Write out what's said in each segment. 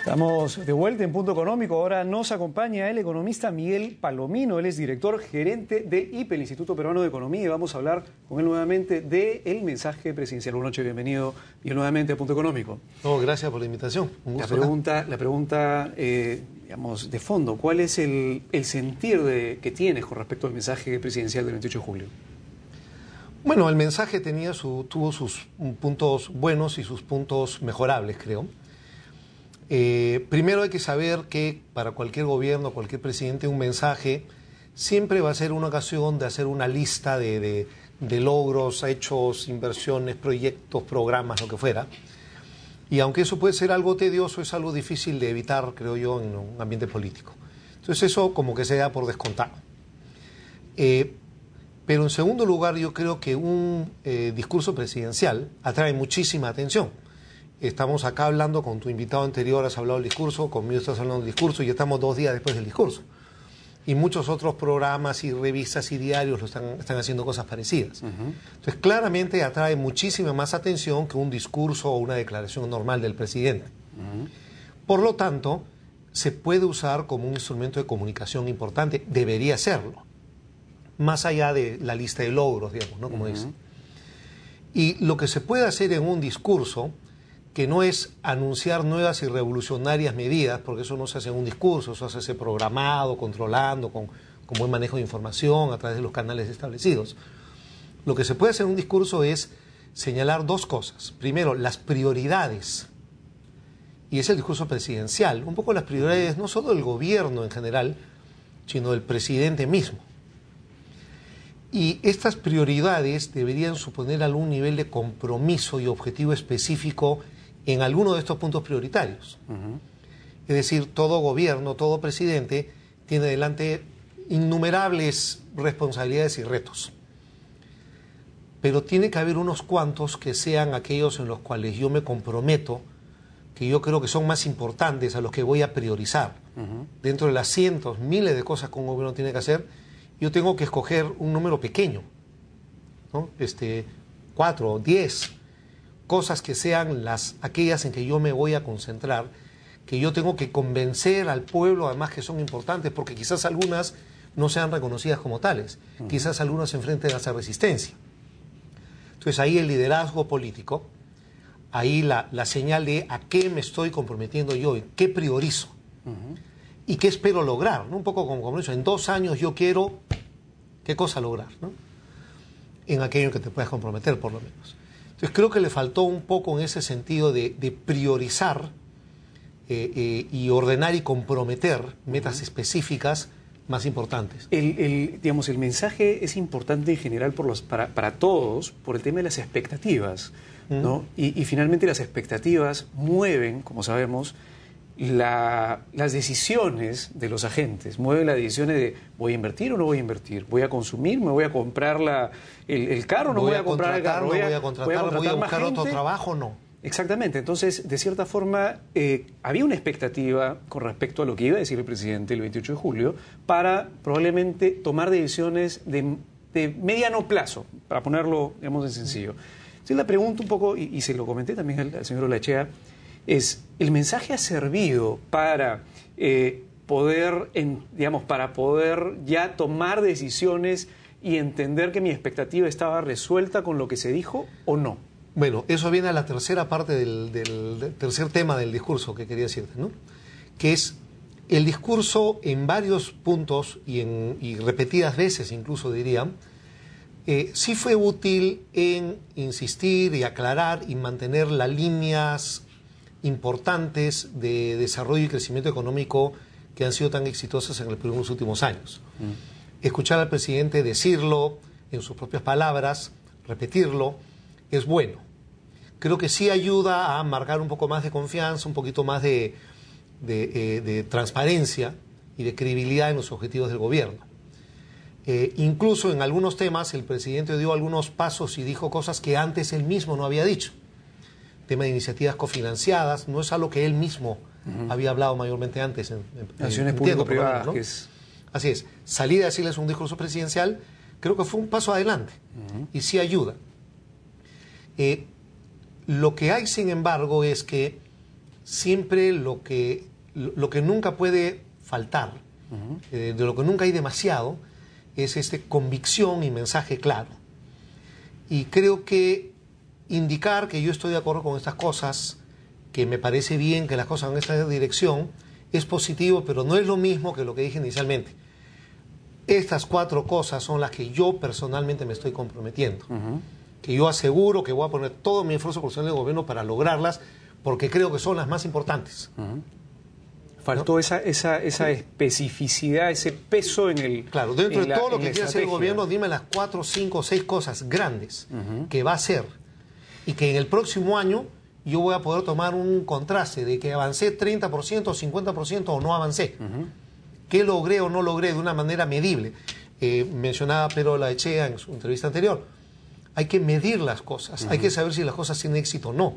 Estamos de vuelta en Punto Económico. Ahora nos acompaña el economista Miguel Palomino. Él es director gerente de IPE, el Instituto Peruano de Economía, y vamos a hablar con él nuevamente del mensaje presidencial. Buenas noches, bienvenido y nuevamente a Punto Económico. No, gracias por la invitación. la pregunta, la pregunta eh, digamos, de fondo, ¿cuál es el, sentir que tienes con respecto al mensaje presidencial del 28 de julio? Bueno, el mensaje tenía tuvo sus mm, puntos buenos y sus puntos mejorables, creo. Eh, primero hay que saber que para cualquier gobierno, cualquier presidente, un mensaje siempre va a ser una ocasión de hacer una lista de, logros, hechos, inversiones, proyectos, programas, lo que fuera. Y aunque eso puede ser algo tedioso, es algo difícil de evitar, creo yo, en un ambiente político. Entonces eso como que se da por descontado. Eh, pero en segundo lugar, yo creo que un eh, discurso presidencial atrae muchísima atención Estamos acá hablando con tu invitado anterior, has hablado del discurso, conmigo estás hablando del discurso y estamos dos días después del discurso. Y muchos otros programas y revistas y diarios lo están, haciendo cosas parecidas. Entonces, claramente atrae muchísima más atención que un discurso o una declaración normal del presidente. Por lo tanto, se puede usar como un instrumento de comunicación importante, debería serlo, más allá de la lista de logros, digamos, ¿no? Como es. Y lo que se puede hacer en un discurso que no es anunciar nuevas y revolucionarias medidas, porque eso no se hace en un discurso, eso se hace programado, controlando, con, buen manejo de información a través de los canales establecidos. Lo que se puede hacer en un discurso es señalar dos cosas. Primero, las prioridades. Y es el discurso presidencial. Un poco las prioridades no solo del gobierno en general, sino del presidente mismo. Y estas prioridades deberían suponer algún nivel de compromiso y objetivo específico en alguno de estos puntos prioritarios. Es decir, todo gobierno, todo presidente tiene delante innumerables responsabilidades y retos. Pero tiene que haber unos cuantos que sean aquellos en los cuales yo me comprometo, que yo creo que son más importantes, a los que voy a priorizar. Dentro de las cientos, miles de cosas que un gobierno tiene que hacer, yo tengo que escoger un número pequeño, este, cuatro, diez, cosas que sean las, aquellas en que yo me voy a concentrar, que yo tengo que convencer al pueblo además que son importantes, porque quizás algunas no sean reconocidas como tales, quizás algunas se enfrenten a esa resistencia. Entonces ahí el liderazgo político, ahí la, la, señal de a qué me estoy comprometiendo yo, qué priorizo y qué espero lograr, un poco como compromiso, en dos años yo quiero qué cosa lograr, en aquello que te puedes comprometer por lo menos. Entonces creo que le faltó un poco en ese sentido de, priorizar eh, eh, y ordenar y comprometer metas específicas más importantes. El, mensaje es importante en general para, todos por el tema de las expectativas. y finalmente las expectativas mueven, como sabemos, las decisiones de los agentes, mueven las decisiones de voy a invertir o no voy a invertir, voy a consumir, me voy a comprar la, el, carro carro, no voy, a, comprar el carro, voy a, contratar, voy a, buscar otro trabajo, no. Exactamente, entonces, de cierta forma, eh, había una expectativa con respecto a lo que iba a decir el presidente el 28 de julio para probablemente tomar decisiones de, mediano plazo, para ponerlo, digamos, en sencillo. Si la pregunta un poco, y, se lo comenté también al, al señor Olachea, es el mensaje ha servido para eh, poder, digamos, para poder ya tomar decisiones y entender que mi expectativa estaba resuelta con lo que se dijo o no. Bueno, eso viene a la tercera parte del, tercer tema del discurso que quería decirte, ¿no? Que es el discurso en varios puntos y, en, repetidas veces incluso diría, eh, sí fue útil en insistir y aclarar y mantener las líneas importantes de desarrollo y crecimiento económico que han sido tan exitosas en, los últimos años. Mm. Escuchar al presidente decirlo en sus propias palabras, repetirlo, es bueno. Creo que sí ayuda a marcar un poco más de confianza, un poquito más eh, de, transparencia y de credibilidad en los objetivos del gobierno. Eh, incluso en algunos temas el presidente dio algunos pasos y dijo cosas que antes él mismo no había dicho tema de iniciativas cofinanciadas, no es algo que él mismo había hablado mayormente antes. En, Naciones público Así es, salir a decirles un discurso presidencial creo que fue un paso adelante y sí ayuda. Eh, lo que hay, sin embargo, es que siempre lo que, lo que nunca puede faltar, eh, de lo que nunca hay demasiado, es este convicción y mensaje claro. Y creo que indicar que yo estoy de acuerdo con estas cosas, que me parece bien que las cosas van en esta dirección, es positivo, pero no es lo mismo que lo que dije inicialmente. Estas cuatro cosas son las que yo personalmente me estoy comprometiendo, que yo aseguro que voy a poner todo mi esfuerzo por del gobierno para lograrlas, porque creo que son las más importantes. Faltó esa, esa, esa, especificidad, ese peso en el. Claro, dentro de todo lo que quiere hacer el gobierno, dime las cuatro, cinco, seis cosas grandes que va a hacer y que en el próximo año yo voy a poder tomar un contraste de que avancé 30%, 50% o no avancé. ¿Qué logré o no logré de una manera medible? Eh, mencionaba Pedro Echea en su entrevista anterior. Hay que medir las cosas, hay que saber si las cosas tienen éxito o no.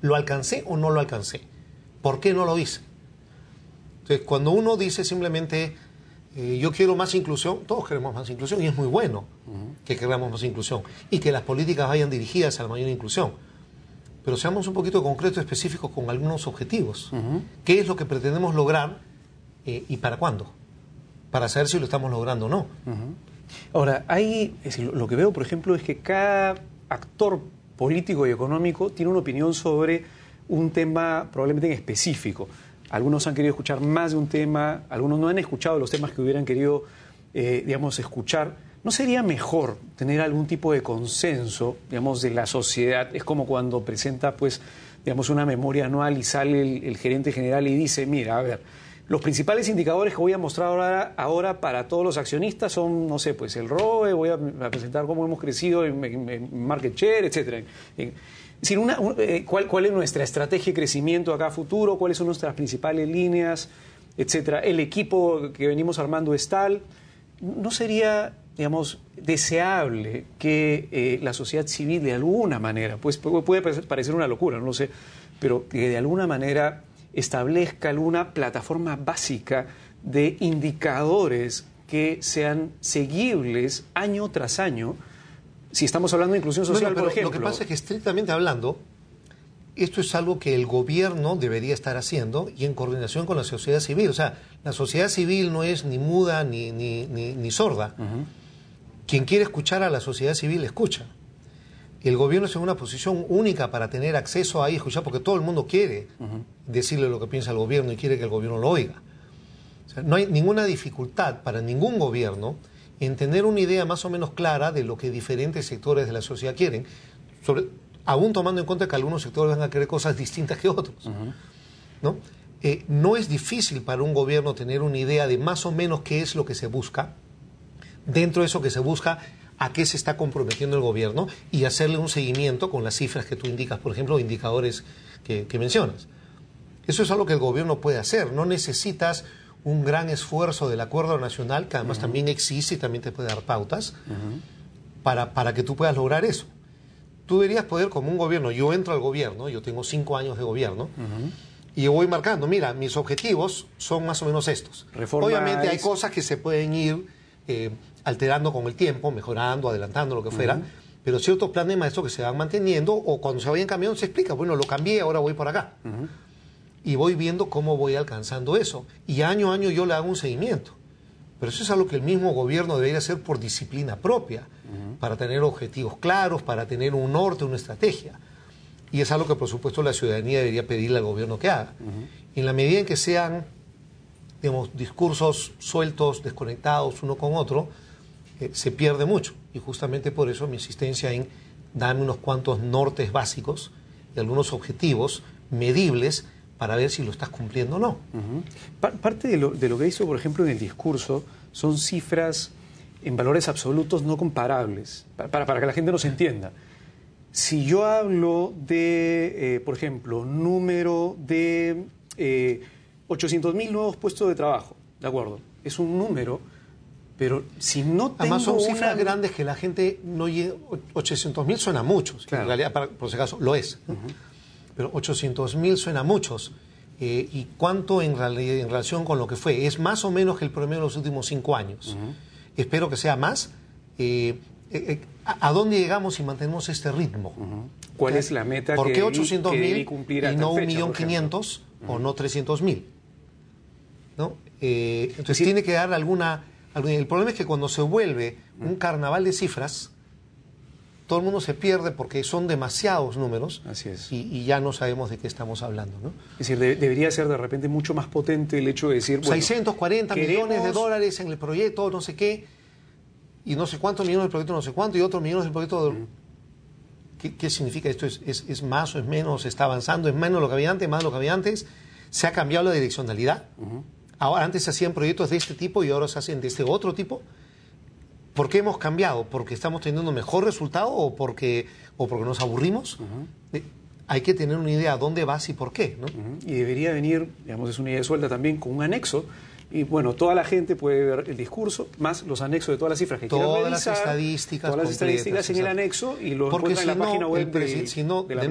¿Lo alcancé o no lo alcancé? ¿Por qué no lo hice? Entonces, cuando uno dice simplemente, eh, yo quiero más inclusión, todos queremos más inclusión y es muy bueno que queramos más inclusión y que las políticas vayan dirigidas a la mayor inclusión. Pero seamos un poquito concretos, específicos con algunos objetivos. ¿Qué es lo que pretendemos lograr eh, y para cuándo? Para saber si lo estamos logrando o no. Ahora, hay, lo que veo, por ejemplo, es que cada actor político y económico tiene una opinión sobre un tema probablemente específico. Algunos han querido escuchar más de un tema, algunos no han escuchado los temas que hubieran querido, eh, digamos, escuchar. ¿No sería mejor tener algún tipo de consenso, digamos, de la sociedad? Es como cuando presenta, pues, digamos, una memoria anual y sale el, gerente general y dice, mira, a ver, los principales indicadores que voy a mostrar ahora, para todos los accionistas son, no sé, pues el ROE, voy a, presentar cómo hemos crecido en, market share, etc. sin eh, cuál, es nuestra estrategia de crecimiento acá a futuro? ¿Cuáles son nuestras principales líneas, etcétera? El equipo que venimos armando es tal. ¿No sería digamos, deseable que eh, la sociedad civil de alguna manera, pues puede parecer una locura, no lo sé, pero que de alguna manera establezca alguna plataforma básica de indicadores que sean seguibles año tras año, si estamos hablando de inclusión social, pero ejemplo. Lo que pasa es que estrictamente hablando, esto es algo que el gobierno debería estar haciendo y en coordinación con la sociedad civil. O sea, la sociedad civil no es ni muda ni, ni, sorda. Quien quiere escuchar a la sociedad civil, escucha. el gobierno es en una posición única para tener acceso ahí, escuchar, porque todo el mundo quiere decirle lo que piensa el gobierno y quiere que el gobierno lo oiga. no hay ninguna dificultad para ningún gobierno en tener una idea más o menos clara de lo que diferentes sectores de la sociedad quieren, aún tomando en cuenta que algunos sectores van a querer cosas distintas que otros. Eh, no es difícil para un gobierno tener una idea de más o menos qué es lo que se busca dentro de eso que se busca a qué se está comprometiendo el gobierno y hacerle un seguimiento con las cifras que tú indicas, por ejemplo, indicadores que, mencionas. Eso es algo que el gobierno puede hacer, no necesitas un gran esfuerzo del acuerdo nacional, que además también existe y también te puede dar pautas, para, para que tú puedas lograr eso. Tú deberías poder, como un gobierno, yo entro al gobierno, yo tengo cinco años de gobierno, y y voy marcando, mira, mis objetivos son más o menos estos. Reforma Obviamente hay cosas que se pueden ir eh, alterando con el tiempo, mejorando, adelantando, lo que fuera. Pero ciertos planes maestros que se van manteniendo o cuando se vayan cambiando se explica, bueno, lo cambié, ahora voy por acá. Y voy viendo cómo voy alcanzando eso. Y año a año yo le hago un seguimiento. Pero eso es algo que el mismo gobierno debería hacer por disciplina propia, para tener objetivos claros, para tener un norte, una estrategia. Y es algo que, por supuesto, la ciudadanía debería pedirle al gobierno que haga. En la medida en que sean digamos, discursos sueltos, desconectados uno con otro, eh, se pierde mucho. Y justamente por eso mi insistencia en darme unos cuantos nortes básicos y algunos objetivos medibles para ver si lo estás cumpliendo o no. Parte de lo, de lo que hizo, por ejemplo, en el discurso son cifras en valores absolutos no comparables, para, para, que la gente nos entienda. Si yo hablo de, eh, por ejemplo, número de eh, mil nuevos puestos de trabajo, ¿de acuerdo? Es un número, pero si no tengo Además son cifras grandes que la gente no... mil suena a muchos, en realidad, para, por si acaso, lo es. Pero Pero 800.000 suena a muchos. Eh, ¿Y cuánto en, relación con lo que fue? Es más o menos que el promedio de los últimos cinco años. Espero que sea más. Eh, eh, ¿A dónde llegamos si mantenemos este ritmo? ¿Cuál es la meta ¿Por qué 800.000 mil y no 1.500.000 o no 300.000? ¿no? Eh, entonces tiene que dar alguna, El problema es que cuando se vuelve un mm. carnaval de cifras, todo el mundo se pierde porque son demasiados números. Así es. Y, ya no sabemos de qué estamos hablando, Es decir, debería ser de repente mucho más potente el hecho de decir... 640 pues, millones de dólares en el proyecto, no sé qué, y no sé cuántos millones del proyecto, no sé cuánto, y otros millones del proyecto... Mm. ¿Qué, significa esto? ¿Es, más o es menos? ¿Está avanzando? ¿Es menos lo que había antes? ¿Más lo que había antes? ¿Se ha cambiado la direccionalidad? antes se hacían proyectos de este tipo y ahora se hacen de este otro tipo. ¿Por qué hemos cambiado? ¿Porque estamos teniendo mejor resultado o porque, o porque nos aburrimos? Eh, hay que tener una idea dónde vas y por qué. Y debería venir, digamos, es una idea suelta también con un anexo. Y bueno, toda la gente puede ver el discurso, más los anexos de todas las cifras que todas quieran revisar. Las estadísticas todas las estadísticas en el anexo y los Porque en la no, página web de, no, la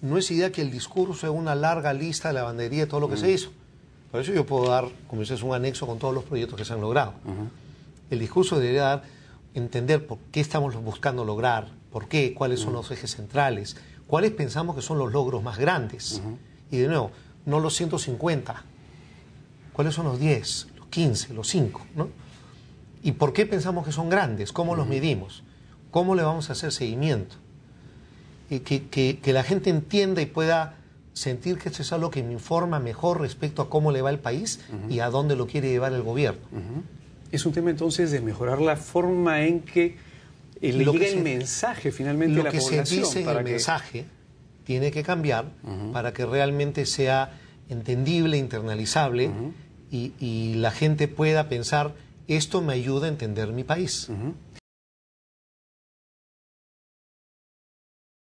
No es idea que el discurso es una larga lista de lavandería bandería todo lo que se hizo. Por eso yo puedo dar, como dices, un anexo con todos los proyectos que se han logrado. El discurso debería dar, entender por qué estamos buscando lograr, por qué, cuáles son los ejes centrales, cuáles pensamos que son los logros más grandes. Y de nuevo, no los 150, cuáles son los 10, los 15, los 5, ¿Y por qué pensamos que son grandes? ¿Cómo los medimos? ¿Cómo le vamos a hacer seguimiento? Y que la gente entienda y pueda sentir que esto es algo que me informa mejor respecto a cómo le va el país y a dónde lo quiere llevar el gobierno. Es un tema entonces de mejorar la forma en que llega el mensaje finalmente a la población. Lo que se dice el mensaje tiene que cambiar para que realmente sea entendible, internalizable y, la gente pueda pensar, esto me ayuda a entender mi país.